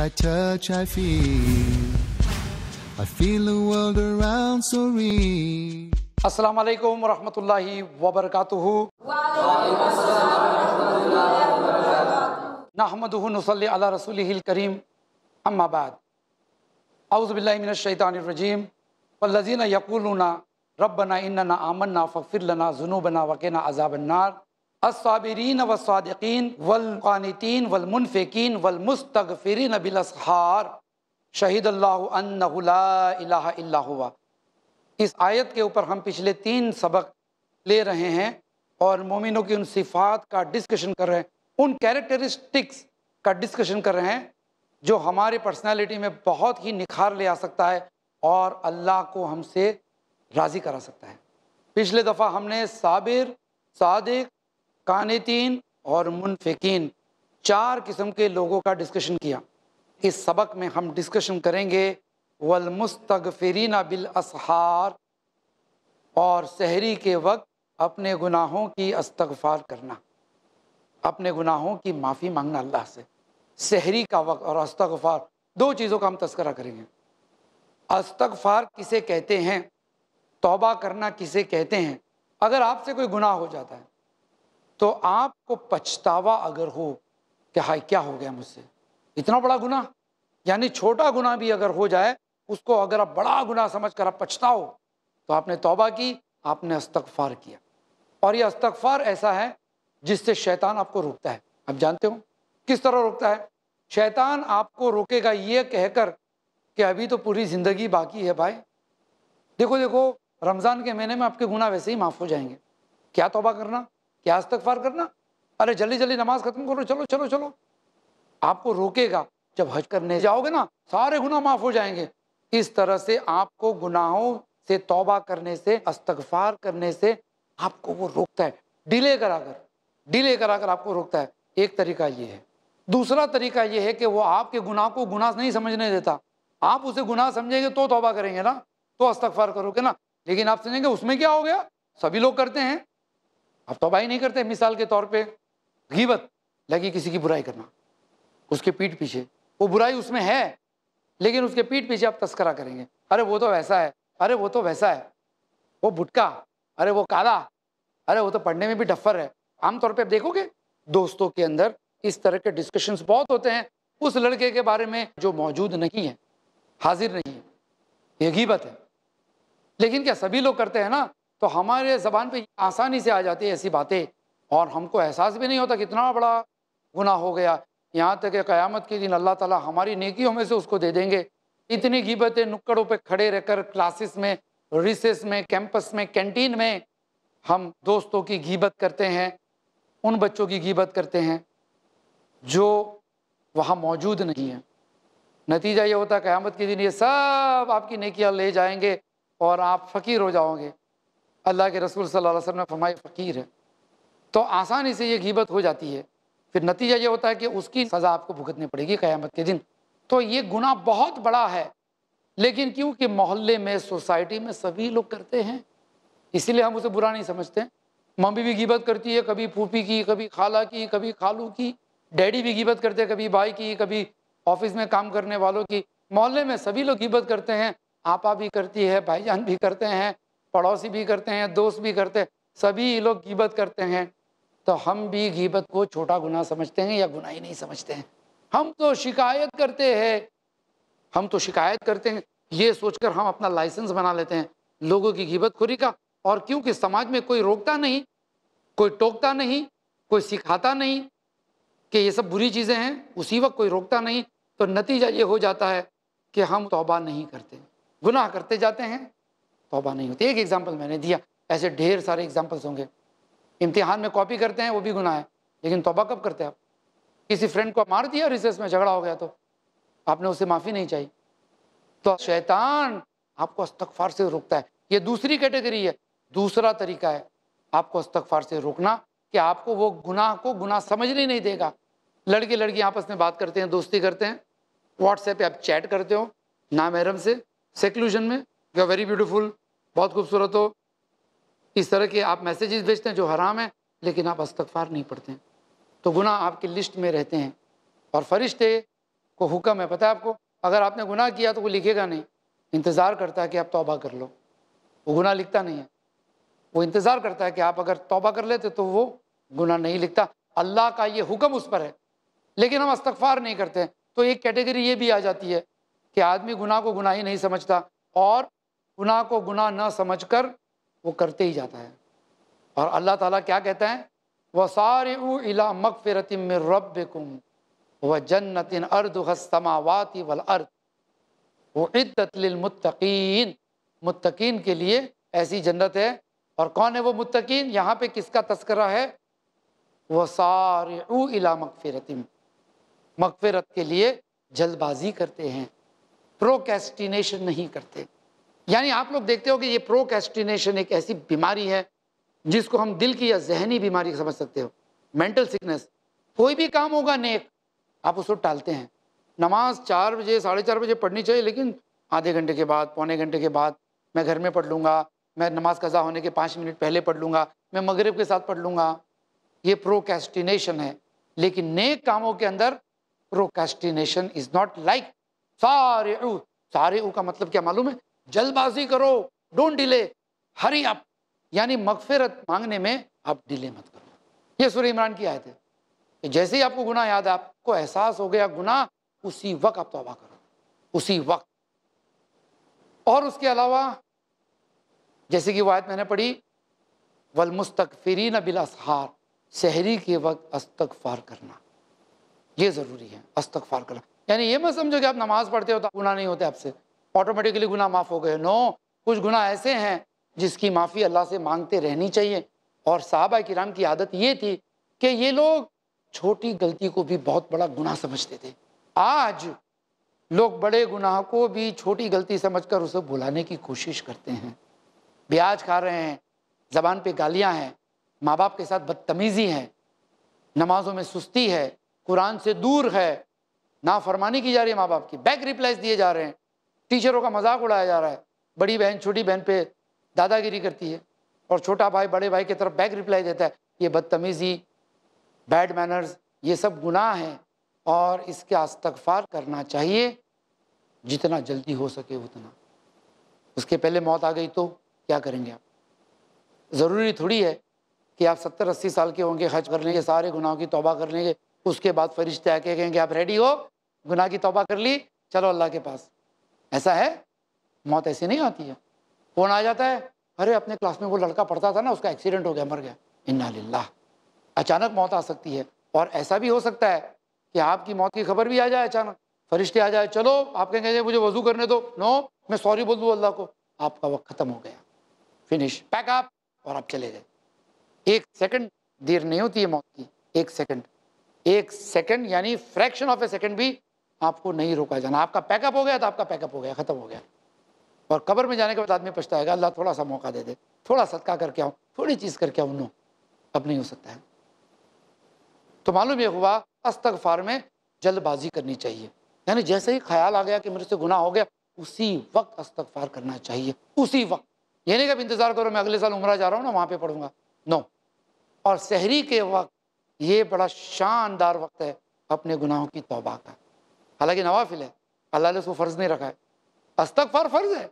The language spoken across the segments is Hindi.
I touch, I feel. I feel the world around so real. Assalamu alaikum wa rahmatullahi wa barakatuh. Nahmaduhu nusalli ala rasulihi al Amma ba'd. A'udhu billahi minash shaitanir Wallazina yakuluna rabbana innana amanna faghfir lana zunubana wa kena azab al असबिरीन वसादकिन वलकानतीन वलमुनफिकिन वलमुस्तफ़िर बिलसहार शहीद अल्लाह इस आयत के ऊपर हम पिछले तीन सबक ले रहे हैं और मोमिनों की उन सिफात का डिस्कशन कर रहे हैं उन कैरेक्टरिस्टिक्स का डिस्कशन कर रहे हैं जो हमारे पर्सनैलिटी में बहुत ही निखार ले आ सकता है और अल्लाह को हमसे राज़ी करा सकता है पिछले दफ़ा हमने साबिर सादिक कानतीन और मुनफिकीन चार किस्म के लोगों का डिस्कशन किया इस सबक में हम डिस्कशन करेंगे वलमुस्तगफरीना बिल असहार और शहरी के वक्त अपने गुनाहों की अस्तगफ़ार करना अपने गुनाहों की माफ़ी मांगना अल्लाह से शहरी का वक्त और अस्तगफ़ार दो चीज़ों का हम तस्करा करेंगे अस्तगफ़ार किसे कहते हैं तोबा करना किसे कहते हैं अगर आपसे कोई गुनाह हो जाता है तो आपको पछतावा अगर हो कि हाय क्या हो गया मुझसे इतना बड़ा गुना यानी छोटा गुना भी अगर हो जाए उसको अगर आप बड़ा गुना समझ कर आप पछताओ तो आपने तौबा की आपने अस्तगफार किया और ये अस्तगफार ऐसा है जिससे शैतान आपको रोकता है आप जानते हो किस तरह रोकता है शैतान आपको रोकेगा ये कहकर कि अभी तो पूरी ज़िंदगी बाकी है भाई देखो देखो रमज़ान के महीने में आपके गुना वैसे ही माफ़ हो जाएंगे क्या तोबा करना क्या अस्तगफार करना अरे जल्दी जल्दी नमाज खत्म करो चलो चलो चलो आपको रोकेगा जब हज करने जाओगे ना सारे गुना माफ हो जाएंगे इस तरह से आपको गुनाहों से तौबा करने से अस्तगफार करने से आपको वो रोकता है डिले कराकर डिले कराकर आपको रोकता है एक तरीका ये है दूसरा तरीका ये है कि वो आपके गुनाह को गुनाह नहीं समझने देता आप उसे गुनाह समझेंगे तो तौबा करेंगे ना तो अस्तगफार करोगे ना लेकिन आप समझेंगे उसमें क्या हो गया सभी लोग करते हैं आप तोबाई नहीं करते मिसाल के तौर पे गीबत लगी किसी की बुराई करना उसके पीठ पीछे वो बुराई उसमें है लेकिन उसके पीठ पीछे आप तस्करा करेंगे अरे वो तो वैसा है अरे वो तो वैसा है वो भुटका अरे वो काला अरे वो तो पढ़ने में भी डफर है आमतौर पर आप देखोगे दोस्तों के अंदर इस तरह के डिस्कशन बहुत होते हैं उस लड़के के बारे में जो मौजूद नहीं है हाजिर नहीं है यह गीबत है लेकिन क्या सभी लोग करते हैं ना तो हमारे ज़बान पे आसानी से आ जाती है ऐसी बातें और हमको एहसास भी नहीं होता कितना बड़ा गुनाह हो गया यहाँ तक कि क़यामत के दिन अल्लाह ताला हमारी नेकियों में से उसको दे देंगे इतनी गिबतें नुक्कड़ों पे खड़े रहकर क्लासेस में रिसेस में कैंपस में कैंटीन में हम दोस्तों की गिबत करते हैं उन बच्चों की गिबत करते हैं जो वहाँ मौजूद नहीं है नतीजा ये होता है क़्यामत के दिन ये सब आपकी नेकियाँ ले जाएंगे और आप फ़कीर हो जाओगे अल्लाह के रसूल सल्लल्लाहु अलैहि वसल्लम ने फरमाए फ़कीर है तो आसानी से ये गीबत हो जाती है फिर नतीजा ये होता है कि उसकी सज़ा आपको भुगतनी पड़ेगी क़्यामत के दिन तो ये गुनाह बहुत बड़ा है लेकिन क्योंकि मोहल्ले में सोसाइटी में सभी लोग करते हैं इसीलिए हम उसे बुरा नहीं समझते मम्मी भी गिबत करती है कभी फूफी की कभी खाला की कभी खालू की डैडी भी गिबत करते हैं कभी भाई की कभी ऑफिस में काम करने वालों की मोहल्ले में सभी लोग गिबत करते हैं आपा भी करती है भाईजान भी करते हैं पड़ोसी भी करते हैं दोस्त भी करते हैं सभी लोग गीबत करते हैं तो हम भी गीबत को छोटा गुनाह समझते हैं या गुनाह ही नहीं समझते हैं हम तो शिकायत करते हैं हम तो शिकायत करते हैं ये सोचकर हम अपना लाइसेंस बना लेते हैं लोगों की गीबत खुरी का और क्योंकि समाज में कोई रोकता नहीं कोई टोकता नहीं कोई सिखाता नहीं कि ये सब बुरी चीज़ें हैं उसी वक्त कोई रोकता नहीं तो नतीजा ये हो जाता है कि हम तोबा नहीं करते गुनाह करते जाते हैं तोबा नहीं होती एक एग्जाम्पल मैंने दिया ऐसे ढेर सारे एग्जाम्पल्स होंगे इम्तिहान में कॉपी करते हैं वो भी गुनाह है लेकिन तोबा कब करते हैं आप किसी फ्रेंड को मार दिया रिसेस में झगड़ा हो गया तो आपने उसे माफ़ी नहीं चाहिए तो शैतान आपको अस्तगफार से रोकता है ये दूसरी कैटेगरी है दूसरा तरीका है आपको अस्तगफार से रोकना कि आपको वो गुनाह को गुनाह समझने नहीं देगा लड़के लड़की आपस में बात करते हैं दोस्ती करते हैं व्हाट्सएप पे आप चैट करते हो ना महरम से सेक्लूजन में यू आर वेरी ब्यूटीफुल बहुत खूबसूरत हो इस तरह के आप मैसेजेस भेजते हैं जो हराम है लेकिन आप अस्तगफार नहीं पढ़ते हैं तो गुनाह आपके लिस्ट में रहते हैं और फरिश्ते को हुक्म है पता है आपको अगर आपने गुनाह किया तो वो लिखेगा नहीं इंतज़ार करता है कि आप तौबा कर लो वो गुनाह लिखता नहीं है वो इंतज़ार करता है कि आप अगर तौबा कर लेते तो वो गुनाह नहीं लिखता अल्लाह का ये हुक्म उस पर है लेकिन हम अस्तगफार नहीं करते तो एक कैटेगरी ये भी आ जाती है कि आदमी गुनाह को गुनाह ही नहीं समझता और गुनाह को गुनाह ना समझ कर वो करते ही जाता है और अल्लाह ताला क्या कहते हैं वह सारे ऊ इला रब व वह जन्नतिन अर्द हस्तमावाती वल अर्द वो इद्दतलमतकीन मुतकीन के लिए ऐसी जन्नत है और कौन है वो मुतकीन यहाँ पे किसका तस्करा है वह सारे ऊ इला मकफ़रतिम के लिए जल्दबाजी करते हैं प्रोकेस्टिनेशन नहीं करते यानी आप लोग देखते हो कि ये प्रोकेस्टिनेशन एक ऐसी बीमारी है जिसको हम दिल की या जहनी बीमारी समझ सकते हो मेंटल सिकनेस कोई भी काम होगा नेक आप उसको टालते हैं नमाज चार बजे साढ़े चार बजे पढ़नी चाहिए लेकिन आधे घंटे के बाद पौने घंटे के बाद मैं घर में पढ़ लूँगा मैं नमाज कज़ा होने के पाँच मिनट पहले पढ़ लूँगा मैं मगरब के साथ पढ़ लूँगा ये प्रोकेस्टिनेशन है लेकिन नेक कामों के अंदर प्रोकेस्टिनेशन इज़ नॉट लाइक सारे ऊ सारे ऊ का मतलब क्या मालूम है जल्दबाजी करो डोंट डिले हरी अप यानी मगफिरत मांगने में आप डिले मत करो ये सूर्य इमरान की आयत है जैसे ही आपको गुनाह याद है आपको एहसास हो गया गुनाह उसी वक्त आप तोबा करो उसी वक्त और उसके अलावा जैसे कि वायत मैंने पढ़ी न बिलासहार शहरी के वक्त अस्तगफार करना ये ज़रूरी है अस्तगफार करना यानी ये मत समझो कि आप नमाज़ पढ़ते हो तो गुना नहीं होते आपसे ऑटोमेटिकली गुना माफ़ हो गए नो कुछ गुना ऐसे हैं जिसकी माफ़ी अल्लाह से मांगते रहनी चाहिए और साहबा किराम की आदत ये थी कि ये लोग छोटी गलती को भी बहुत बड़ा गुनाह समझते थे आज लोग बड़े गुनाह को भी छोटी गलती समझकर उसे भुलाने की कोशिश करते हैं ब्याज खा रहे हैं ज़बान पे गालियां हैं माँ बाप के साथ बदतमीज़ी है नमाजों में सुस्ती है कुरान से दूर है नाफरमानी की जा रही है माँ बाप की बैक रिप्लाइज दिए जा रहे हैं टीचरों का मजाक उड़ाया जा रहा है बड़ी बहन छोटी बहन पे दादागिरी करती है और छोटा भाई बड़े भाई की तरफ बैक रिप्लाई देता है ये बदतमीज़ी बैड मैनर्स ये सब गुनाह हैं और इसके अस्तगफार करना चाहिए जितना जल्दी हो सके उतना उसके पहले मौत आ गई तो क्या करेंगे आप ज़रूरी थोड़ी है कि आप सत्तर अस्सी साल के होंगे हज कर लेंगे सारे गुनाहों की तौबा कर लेंगे उसके बाद फरिश्ते आके कहेंगे आप रेडी हो गुनाह की तौबा कर ली चलो अल्लाह के पास ऐसा है मौत ऐसी नहीं आती है फोन आ जाता है अरे अपने क्लास में वो लड़का पढ़ता था ना उसका एक्सीडेंट हो गया मर गया इन्ना लिल्ला अचानक मौत आ सकती है और ऐसा भी हो सकता है कि आपकी मौत की खबर भी आ जाए अचानक फरिश्ते आ जाए चलो आप कहेंगे मुझे वजू करने दो नो मैं सॉरी बोल दूँ अल्लाह को आपका वक्त ख़त्म हो गया फिनिश पैक आप और आप चले गए एक सेकंड देर नहीं होती है मौत की एक सेकंड एक सेकंड यानी फ्रैक्शन ऑफ ए सेकंड भी आपको नहीं रोका जाना आपका पैकअप हो गया तो आपका पैकअप हो गया ख़त्म हो गया और कब्र में जाने के बाद आदमी पछताएगा अल्लाह थोड़ा सा मौका दे दे थोड़ा सदका करके आओ थोड़ी चीज़ करके आओ नो अब नहीं हो सकता है तो मालूम यह हुआ अस्तगफार में जल्दबाजी करनी चाहिए यानी जैसे ही ख्याल आ गया कि मेरे से गुनाह हो गया उसी वक्त अस्तगफार करना चाहिए उसी वक्त ये नहीं कब इंतज़ार करो मैं अगले साल उम्र जा रहा हूँ ना वहाँ पे पढ़ूंगा नो और शहरी के वक्त ये बड़ा शानदार वक्त है अपने गुनाहों की तोबा का हालांकि नवाफिल है अल्लाह ने उसको फ़र्ज़ नहीं रखा है अस्तक फर फ़र्ज़ है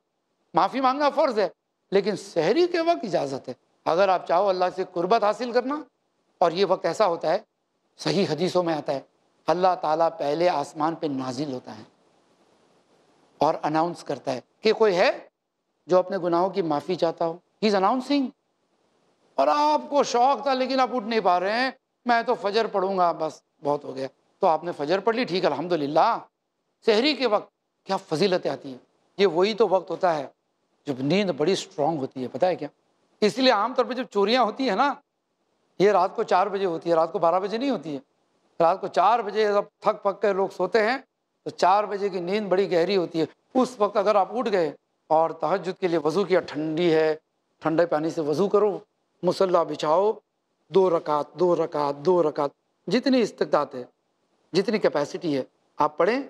माफ़ी मांगना फ़र्ज़ है लेकिन शहरी के वक्त इजाज़त है अगर आप चाहो अल्लाह से कुर्बत हासिल करना और ये वक्त ऐसा होता है सही हदीसों में आता है अल्लाह ताला पहले आसमान पे नाजिल होता है और अनाउंस करता है कि कोई है जो अपने गुनाहों की माफ़ी चाहता हो ही इज़ अनाउंसिंग और आपको शौक था लेकिन आप उठ नहीं पा रहे हैं मैं तो फजर पढ़ूंगा बस बहुत हो गया तो आपने फजर पढ़ ली ठीक है अलहमदिल्ला शहरी के वक्त क्या फजीलतें आती हैं ये वही तो वक्त होता है जब नींद बड़ी स्ट्रांग होती है पता है क्या इसलिए आमतौर पर जब चोरियाँ होती है ना ये रात को चार बजे होती है रात को बारह बजे नहीं होती है रात को चार बजे जब थक पक कर लोग सोते हैं तो चार बजे की नींद बड़ी गहरी होती है उस वक्त अगर आप उठ गए और तहजद के लिए वज़ू किया ठंडी है ठंडे पानी से वज़ू करो मुसल्ला बिछाओ दो रकात दो रकात दो रकात जितनी इस्तात है जितनी कैपेसिटी है आप पढ़ें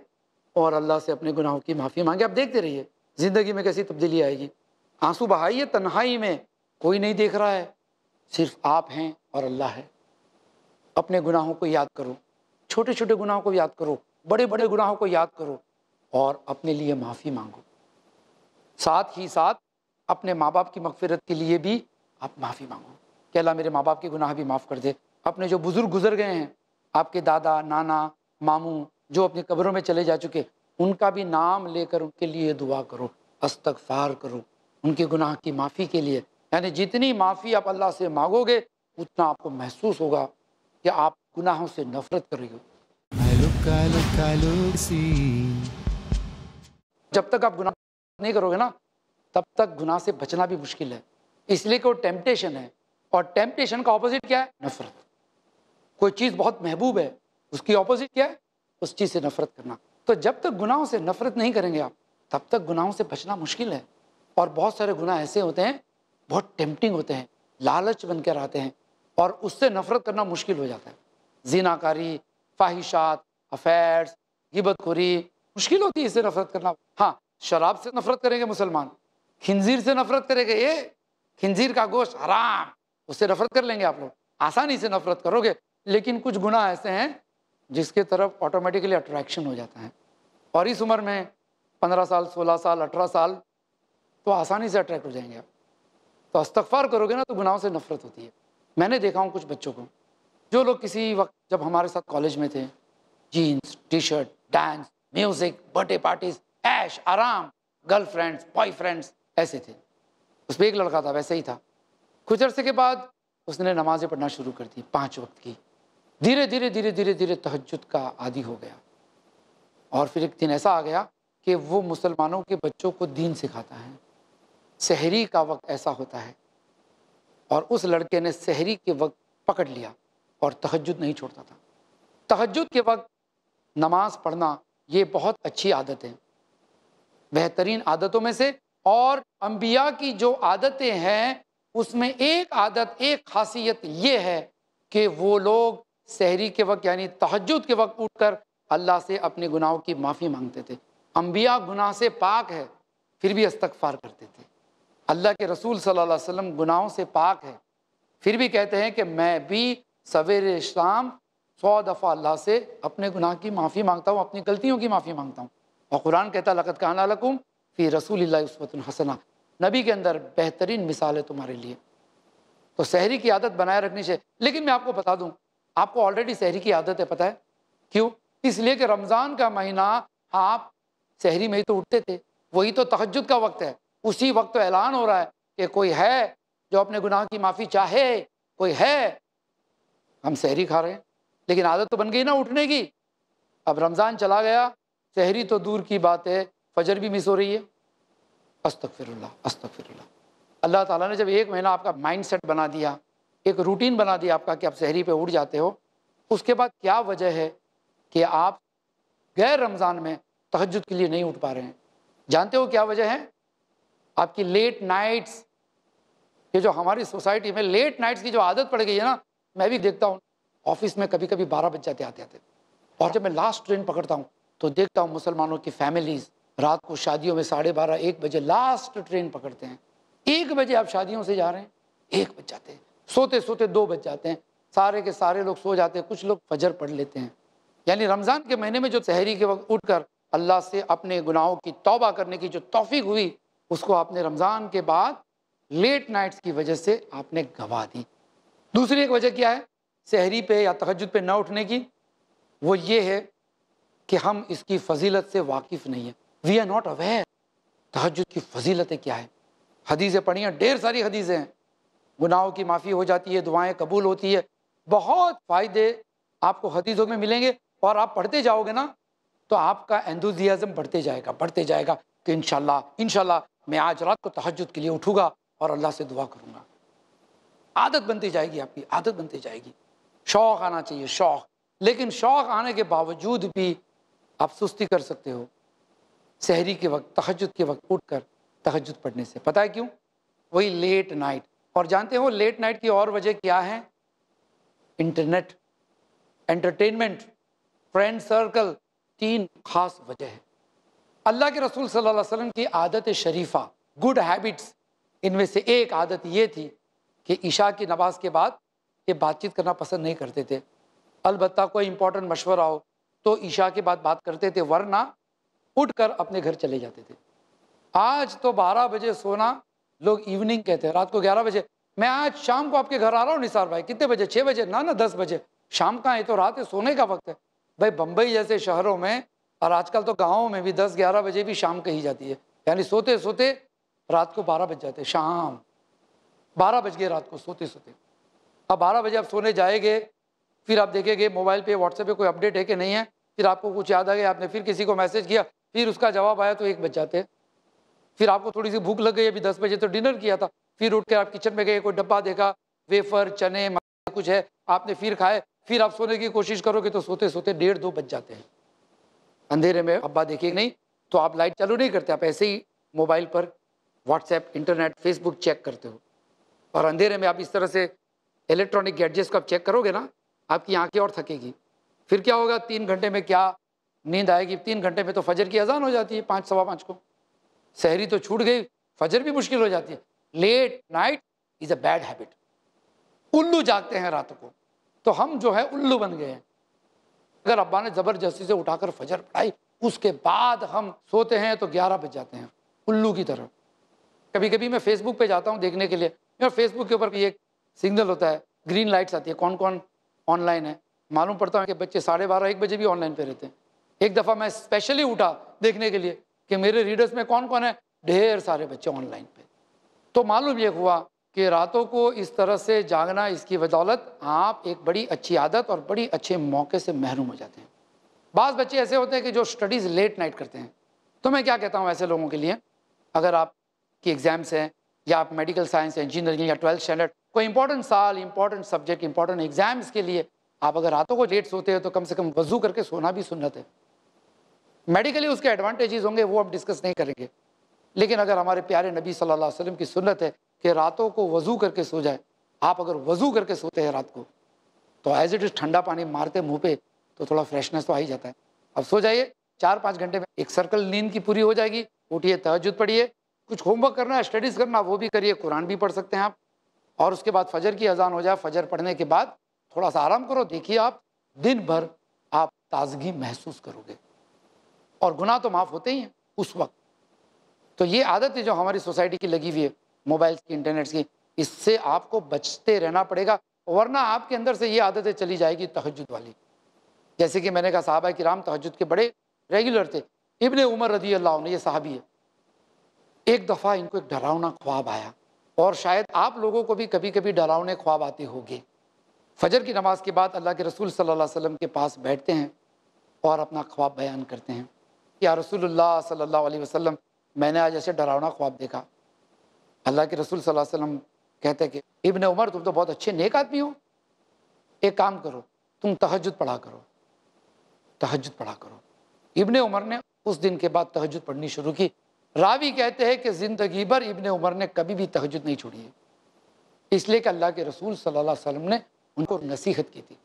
और अल्लाह से अपने गुनाहों की माफ़ी मांगे आप देखते रहिए ज़िंदगी में कैसी तब्दीली आएगी आंसू बहाइए तन्हाई में कोई नहीं देख रहा है सिर्फ आप हैं और अल्लाह है अपने गुनाहों को याद करो छोटे छोटे गुनाहों को याद करो बड़े बड़े गुनाहों को याद करो और अपने लिए माफ़ी मांगो साथ ही साथ अपने माँ बाप की मगफरत के लिए भी आप माफ़ी मांगो कि अल्लाह मेरे माँ बाप के गुनाह भी माफ़ कर दे अपने जो बुज़ुर्ग गुजर गए हैं आपके दादा नाना मामू जो अपनी कब्रों में चले जा चुके उनका भी नाम लेकर उनके लिए दुआ करो अस्तगफार करो उनके गुनाह की माफ़ी के लिए यानी जितनी माफ़ी आप अल्लाह से मांगोगे उतना आपको महसूस होगा कि आप गुनाहों से नफरत कर रही हो जब तक आप गुनाह नहीं करोगे ना तब तक गुनाह से बचना भी मुश्किल है इसलिए कि वो टेम्पटेशन है और टेम्पटेशन का ऑपोजिट क्या है नफरत कोई चीज़ बहुत महबूब है उसकी ऑपोजिट क्या है उस चीज़ से नफरत करना तो जब तक गुनाहों से नफरत नहीं करेंगे आप तब तक गुनाहों से बचना मुश्किल है और बहुत सारे गुनाह ऐसे होते हैं बहुत टेम्पटिंग होते हैं लालच बन कर आते हैं और उससे नफरत करना मुश्किल हो जाता है जीनाकारी फाहिशात अफेयर्स गिबतखोरी मुश्किल होती है इससे नफरत करना हाँ शराब से नफरत करेंगे मुसलमान खिंजीर से नफरत करेंगे ये खिंजीर का गोश्त आराम उससे नफरत कर लेंगे आप लोग आसानी से नफरत करोगे लेकिन कुछ गुना ऐसे हैं जिसके तरफ ऑटोमेटिकली अट्रैक्शन हो जाता है और इस उम्र में पंद्रह साल सोलह साल अठारह साल तो आसानी से अट्रैक्ट हो जाएंगे आप तो अस्तफार करोगे ना तो गुनाहों से नफरत होती है मैंने देखा हूँ कुछ बच्चों को जो लोग किसी वक्त जब हमारे साथ कॉलेज में थे jeans T shirt dance music birthday parties ऐश आराम गर्लफ्रेंड्स बॉयफ्रेंड्स ऐसे थे उसमें एक लड़का था वैसे ही था कुछ अरसे के बाद उसने नमाज़ें पढ़ना शुरू कर दी पाँच वक्त की धीरे धीरे धीरे धीरे धीरे तहजद का आदि हो गया और फिर एक दिन ऐसा आ गया कि वो मुसलमानों के बच्चों को दीन सिखाता है शहरी का वक्त ऐसा होता है और उस लड़के ने शहरी के वक्त पकड़ लिया और तहजद नहीं छोड़ता था तहजद के वक्त नमाज पढ़ना ये बहुत अच्छी आदत है बेहतरीन आदतों में से और अम्बिया की जो आदतें हैं उसमें एक आदत एक खासियत ये है कि वो लोग सहरी के वक्त यानी तहजद के वक्त कर अल्लाह से अपने गुनाहों की माफ़ी मांगते थे अम्बिया गुनाह से पाक है फिर भी इस्तकफ़ार करते थे अल्लाह के रसूल सल्लल्लाहु अलैहि वसल्लम गुनाहों से पाक है फिर भी कहते हैं कि मैं भी सवेरे शाम सौ दफ़ा अल्लाह से अपने गुनाह की माफ़ी मांगता हूँ अपनी गलतियों की माफ़ी मांगता हूँ और कुरान कहता लकत काना लकुम फिर रसूल उसवतन हसना नबी के अंदर बेहतरीन मिसाल है तुम्हारे लिए तो शहरी की आदत बनाए रखनी चाहिए लेकिन मैं आपको बता दूँ आपको ऑलरेडी शहरी की आदत है पता है क्यों इसलिए कि रमज़ान का महीना आप शहरी में ही तो उठते थे वही तो तहजद का वक्त है उसी वक्त तो ऐलान हो रहा है कि कोई है जो अपने गुनाह की माफ़ी चाहे कोई है हम शहरी खा रहे हैं लेकिन आदत तो बन गई ना उठने की अब रमज़ान चला गया शहरी तो दूर की बात है फजर भी मिस हो रही है अस्तफ़िरल्ला फिर अल्लाह ताला ने जब एक महीना आपका माइंडसेट बना दिया एक रूटीन बना दिया आपका कि आप शहरी पे उठ जाते हो उसके बाद क्या वजह है कि आप गैर रमज़ान में तहजद के लिए नहीं उठ पा रहे हैं जानते हो क्या वजह है आपकी लेट नाइट्स ये जो हमारी सोसाइटी में लेट नाइट्स की जो आदत पड़ गई है ना मैं भी देखता हूँ ऑफिस में कभी कभी बारह बज जाते आते आते और जब मैं लास्ट ट्रेन पकड़ता हूँ तो देखता हूँ मुसलमानों की फैमिलीज़ रात को शादियों में साढ़े बारह एक बजे लास्ट ट्रेन पकड़ते हैं एक बजे आप शादियों से जा रहे हैं एक बज जाते हैं सोते सोते दो बज जाते हैं सारे के सारे लोग सो जाते हैं कुछ लोग फजर पढ़ लेते हैं यानी रमज़ान के महीने में जो शहरी के वक्त उठ कर अल्लाह से अपने गुनाहों की तौबा करने की जो तोफ़ी हुई उसको आपने रमज़ान के बाद लेट नाइट्स की वजह से आपने गवा दी दूसरी एक वजह क्या है सहरी पे या तहजद पे ना उठने की वो ये है कि हम इसकी फजीलत से वाकिफ़ नहीं है वी आर नॉट अवेयर तहजद की फजीलतें क्या है हदीज़ें पढ़ी हैं ढेर सारी हदीज़ें हैं गुनाहों की माफ़ी हो जाती है दुआएं कबूल होती है बहुत फ़ायदे आपको हदीसों में मिलेंगे और आप पढ़ते जाओगे ना तो आपका एंथुजियाज़म बढ़ते जाएगा बढ़ते जाएगा कि इन शाला मैं आज रात को तहजद के लिए उठूँगा और अल्लाह से दुआ करूँगा आदत बनती जाएगी आपकी आदत बनती जाएगी शौक़ आना चाहिए शौक़ लेकिन शौक़ आने के बावजूद भी आप सुस्ती कर सकते हो सहरी के वक्त तहजद के वक्त उठ कर तहजद पढ़ने से पता है क्यों वही लेट नाइट और जानते हो लेट नाइट की और वजह क्या है इंटरनेट एंटरटेनमेंट फ्रेंड सर्कल तीन खास वजह है अल्लाह के रसूल सल्लल्लाहु अलैहि वसल्लम की आदत शरीफा गुड हैबिट्स इनमें से एक आदत ये थी कि ईशा की नमाज के बाद ये बातचीत करना पसंद नहीं करते थे अलबत् कोई इंपॉर्टेंट मशवरा हो तो ईशा के बाद बात करते थे वरना उठकर अपने घर चले जाते थे आज तो 12 बजे सोना लोग इवनिंग कहते हैं रात को ग्यारह बजे मैं आज शाम को आपके घर आ रहा हूँ निसार भाई कितने बजे छः बजे ना ना दस बजे शाम का है तो रात है सोने का वक्त है भाई बम्बई जैसे शहरों में और आजकल तो गाँव में भी दस ग्यारह बजे भी शाम कही जाती है यानी सोते सोते रात को बारह बज जाते शाम बारह बज गए रात को सोते सोते अब बारह बजे आप सोने जाएंगे फिर आप देखेंगे मोबाइल पे व्हाट्सएप पे कोई अपडेट है कि नहीं है फिर आपको कुछ याद आ गया आपने फिर किसी को मैसेज किया फिर उसका जवाब आया तो एक बज जाते हैं फिर आपको थोड़ी सी भूख लग गई अभी दस बजे तो डिनर किया था फिर उठ आप किचन में गए कोई डब्बा देखा वेफर चने कुछ है आपने फिर खाए फिर आप सोने की कोशिश करोगे तो सोते सोते डेढ़ दो बज जाते हैं अंधेरे में अब्बा देखिए नहीं तो आप लाइट चालू नहीं करते आप ऐसे ही मोबाइल पर व्हाट्सएप इंटरनेट फेसबुक चेक करते हो और अंधेरे में आप इस तरह से इलेक्ट्रॉनिक गैडजेट्स को आप चेक करोगे ना आपकी आंखें और थकेगी फिर क्या होगा तीन घंटे में क्या नींद आएगी तीन घंटे में तो फजर की अजान हो जाती है पाँच सवा पाँच को शहरी तो छूट गई फजर भी मुश्किल हो जाती है late night is a bad habit उल्लू जागते हैं रात को तो हम जो है उल्लू बन गए हैं अगर अब्बा ने ज़बरदस्ती से उठाकर फजर पढ़ाई उसके बाद हम सोते हैं तो ग्यारह बज जाते हैं उल्लू की तरह कभी कभी मैं फेसबुक पे जाता हूँ देखने के लिए मेरा फेसबुक के ऊपर एक सिग्नल होता है ग्रीन लाइट्स आती है कौन कौन ऑनलाइन है मालूम पड़ता है कि बच्चे साढ़े बारह एक बजे भी ऑनलाइन पे रहते हैं एक दफ़ा मैं स्पेशली उठा देखने के लिए कि मेरे रीडर्स में कौन कौन है ढेर सारे बच्चे ऑनलाइन पे तो मालूम ये हुआ कि रातों को इस तरह से जागना इसकी बदौलत आप एक बड़ी अच्छी आदत और बड़ी अच्छे मौके से महरूम हो जाते हैं बाज़ बच्चे ऐसे होते हैं कि जो स्टडीज़ लेट नाइट करते हैं तो मैं क्या कहता हूँ ऐसे लोगों के लिए अगर आपकी एग्ज़ाम्स हैं या आप मेडिकल साइंस इंजीनियरिंग या ट्वेल्थ स्टैंडर्ड कोई इंपॉर्टेंट साल इंपॉर्टेंट सब्जेक्ट इंपॉर्टेंट एग्ज़ाम्स के लिए आप अगर रातों को लेट सोते हो तो कम से कम वजू करके सोना भी सुन्नत है मेडिकली उसके एडवांटेजेस होंगे वो हम डिस्कस नहीं करेंगे लेकिन अगर हमारे प्यारे नबी सल्लल्लाहु अलैहि वसल्लम की सुन्नत है कि रातों को वज़ू करके सो जाए आप अगर वज़ू करके सोते हैं रात को तो एज इट इज़ ठंडा पानी मारते मुंह पे तो थोड़ा फ्रेशनेस तो आ ही जाता है अब सो जाइए चार पाँच घंटे में एक सर्कल नींद की पूरी हो जाएगी उठिए तहजद पढ़िए कुछ होमवर्क करना है स्टडीज़ करना वो भी करिए कुरान भी पढ़ सकते हैं आप और उसके बाद फजर की अजान हो जाए फजर पढ़ने के बाद थोड़ा सा आराम करो देखिए आप दिन भर आप ताजगी महसूस करोगे और गुनाह तो माफ़ होते ही हैं उस वक्त तो ये आदत है जो हमारी सोसाइटी की लगी हुई है मोबाइल्स की इंटरनेट्स की इससे आपको बचते रहना पड़ेगा वरना आपके अंदर से ये आदतें चली जाएगी तहजद वाली जैसे कि मैंने कहा साहबा कि राम तहजद के बड़े रेगुलर थे इबन उमर रदी अल्लाह ने ये साहबी है एक दफ़ा इनको एक डरावना ख्वाब आया और शायद आप लोगों को भी कभी कभी डरावने ख्वाब आते होंगे फजर की नमाज के बाद अल्लाह के रसूल सल्लल्लाहु अलैहि वसल्लम के पास बैठते हैं और अपना ख्वाब बयान करते हैं या रसूलुल्लाह सल्लल्लाहु अलैहि वसल्लम मैंने आज ऐसे डरावना ख्वाब देखा अल्लाह के रसूल सल्लल्लाहु अलैहि वसल्लम कहते कि इबन उमर तुम तो बहुत अच्छे नेक आदमी हो एक काम करो तुम तहजद पढ़ा करो तहजद पढ़ा करो इबन उमर ने उस दिन के बाद तहजद पढ़नी शुरू की रावी कहते हैं कि ज़िंदगी भर इबन उमर ने कभी भी तहजद नहीं छोड़ी है इसलिए कि अल्लाह के रसूल सल्लल्लाहु अलैहि वसल्लम ने उनको नसीहत की थी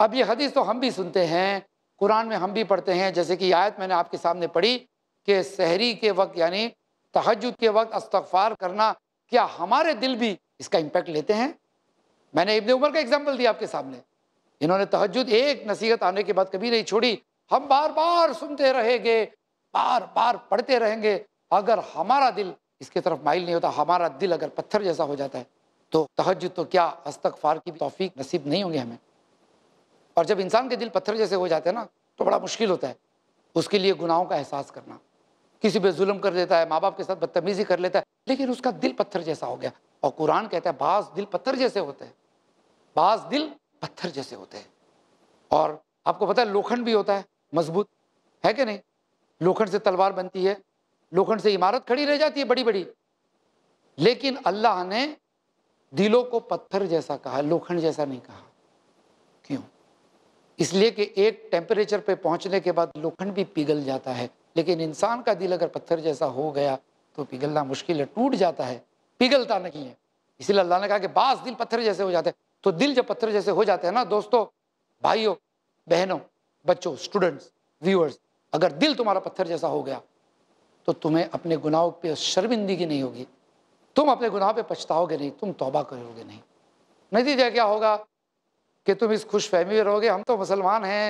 अब ये हदीस तो हम भी सुनते हैं कुरान में हम भी पढ़ते हैं जैसे कि आयत मैंने आपके सामने पढ़ी कि शहरी के वक्त यानी तहजद के वक्त अस्तफ़ार करना क्या हमारे दिल भी इसका इम्पेक्ट लेते हैं मैंने इब्ने उमर का एग्जाम्पल दिया आपके सामने इन्होंने तहजद एक नसीहत आने के बाद कभी नहीं छोड़ी हम बार बार सुनते रहेंगे बार बार पढ़ते रहेंगे अगर हमारा दिल इसके तरफ माइल नहीं होता हमारा दिल अगर पत्थर जैसा हो जाता है तो तहज तो क्या अस्तकफार की तोफीक नसीब नहीं होंगे हमें और जब इंसान के दिल पत्थर जैसे हो जाते हैं ना तो बड़ा मुश्किल होता है उसके लिए गुनाहों का एहसास करना किसी पे जुल्म कर देता है माँ बाप के साथ बदतमीजी कर लेता है लेकिन उसका दिल पत्थर जैसा हो गया और कुरान कहता है बाज दिल पत्थर जैसे होते हैं बाज दिल पत्थर जैसे होते हैं और आपको पता है लोखंड भी होता है मजबूत है कि नहीं लोखंड से तलवार बनती है लोखंड से इमारत खड़ी रह जाती है बड़ी बड़ी लेकिन अल्लाह ने दिलों को पत्थर जैसा कहा लोखंड जैसा नहीं कहा इसलिए कि एक टेम्परेचर पे पहुंचने के बाद लोखंड भी पिघल जाता है लेकिन इंसान का दिल अगर पत्थर जैसा हो गया तो पिघलना मुश्किल है टूट जाता है पिघलता नहीं है इसीलिए अल्लाह ने कहा कि बास दिल पत्थर जैसे हो जाते हैं तो दिल जब पत्थर जैसे हो जाते हैं ना दोस्तों भाइयों बहनों बच्चों स्टूडेंट्स व्यूअर्स अगर दिल तुम्हारा पत्थर जैसा हो गया तो तुम्हें अपने गुनाहों पर शर्मिंदगी नहीं होगी तुम अपने गुनाह पे पछताओगे नहीं तुम तोबा करोगे नहीं नतीजा क्या होगा कि तुम इस खुश फहमी में रहोगे हम तो मुसलमान हैं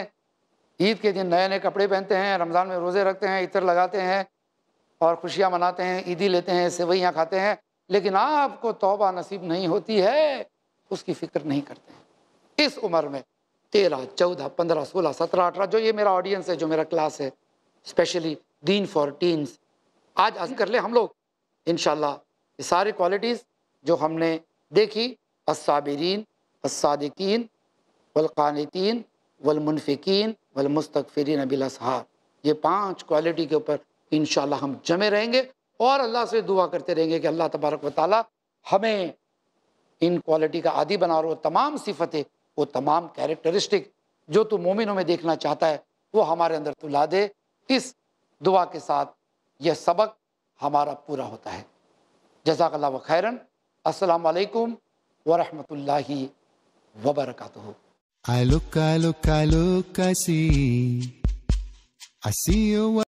ईद के दिन नए नए कपड़े पहनते हैं रमज़ान में रोज़े रखते हैं इतर लगाते हैं और खुशियाँ मनाते हैं ईदी लेते हैं सेवैयाँ खाते हैं लेकिन आपको तोबा नसीब नहीं होती है उसकी फ़िक्र नहीं करते हैं इस उम्र में तेरह चौदह पंद्रह सोलह सत्रह अठारह जो ये मेरा ऑडियंस है जो मेरा क्लास है स्पेशली दीन फॉर टीन्स आज आज कर ले हम लोग इन ये सारी क्वालिटीज़ जो हमने देखी असाबरीन असादिकीन वलकानतीन वलमुनफिकीन वलमस्तफ़रीन असहार ये पांच क्वालिटी के ऊपर इन हम जमे रहेंगे और अल्लाह से दुआ करते रहेंगे कि अल्लाह तबारक व ताली हमें इन क्वालिटी का आदि बना वो तमाम सिफतें वो तमाम कैरेक्टरिस्टिक जो तू मोमिनों में देखना चाहता है वो हमारे अंदर तू ला दे इस दुआ के साथ यह सबक हमारा पूरा होता है जजाकल्ला व खैरन असलकम वरहमल वबरकू I look, I look, I look, I see. I see you.